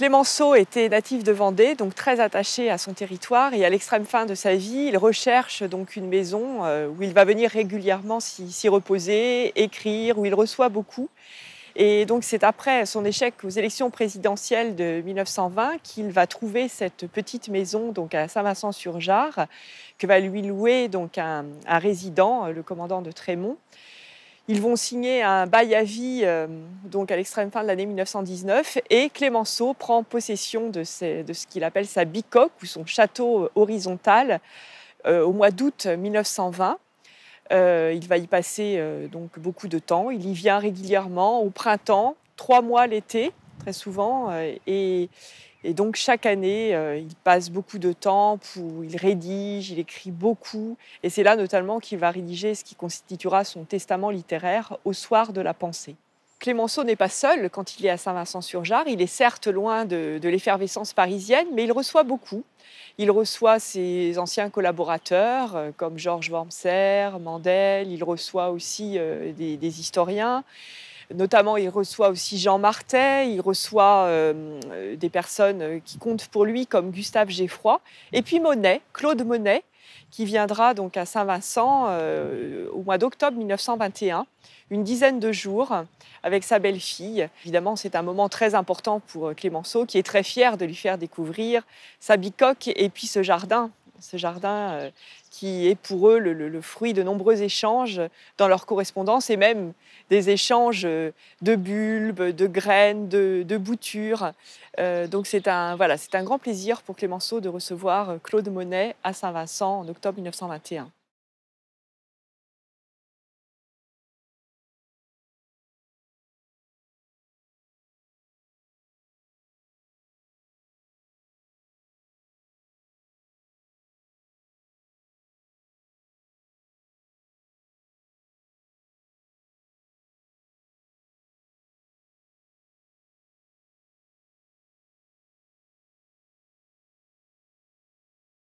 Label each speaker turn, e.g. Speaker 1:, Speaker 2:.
Speaker 1: Clémenceau était natif de Vendée, donc très attaché à son territoire et à l'extrême fin de sa vie, il
Speaker 2: recherche donc une maison euh, où il va venir régulièrement s'y reposer, écrire, où il reçoit beaucoup. Et donc c'est après son échec aux élections présidentielles de 1920 qu'il va trouver cette petite maison donc à saint vincent sur jarre que va lui louer donc un, un résident, euh, le commandant de Trémont. Ils vont signer un bail à vie euh, donc à l'extrême fin de l'année 1919 et Clémenceau prend possession de, de ce qu'il appelle sa bicoque ou son château euh, horizontal euh, au mois d'août 1920. il va y passer donc beaucoup de temps. Il y vient régulièrement au printemps, trois mois l'été très souvent. Euh, et, donc chaque année, euh, il passe beaucoup de temps pour, il rédige, il écrit beaucoup, et c'est là notamment qu'il va rédiger ce qui constituera son testament littéraire au soir de la pensée. Clémenceau n'est pas seul quand il est à Saint-Vincent-sur-Jard. Il est certes loin de, l'effervescence parisienne, mais il reçoit beaucoup. Il reçoit ses anciens collaborateurs euh, comme Georges Wormser, Mandel. Il reçoit aussi des, des historiens. Notamment, il reçoit aussi Jean Martet, il reçoit euh, euh, des personnes euh, qui comptent pour lui, comme Gustave Geffroy, et puis Monet, Claude Monet, qui viendra donc à Saint-Vincent au mois d'octobre 1921, une dizaine de jours, avec sa belle-fille. Évidemment, c'est un moment très important pour Clémenceau, qui est très fier de lui faire découvrir sa bicoque et puis ce jardin ce jardin euh, qui est pour eux le, fruit de nombreux échanges dans leur correspondance et même des échanges euh, de bulbes, de graines, de, boutures. Euh, donc
Speaker 1: c'est un, voilà, un grand plaisir pour Clémenceau de recevoir Claude Monet à Saint-Vincent en octobre 1921.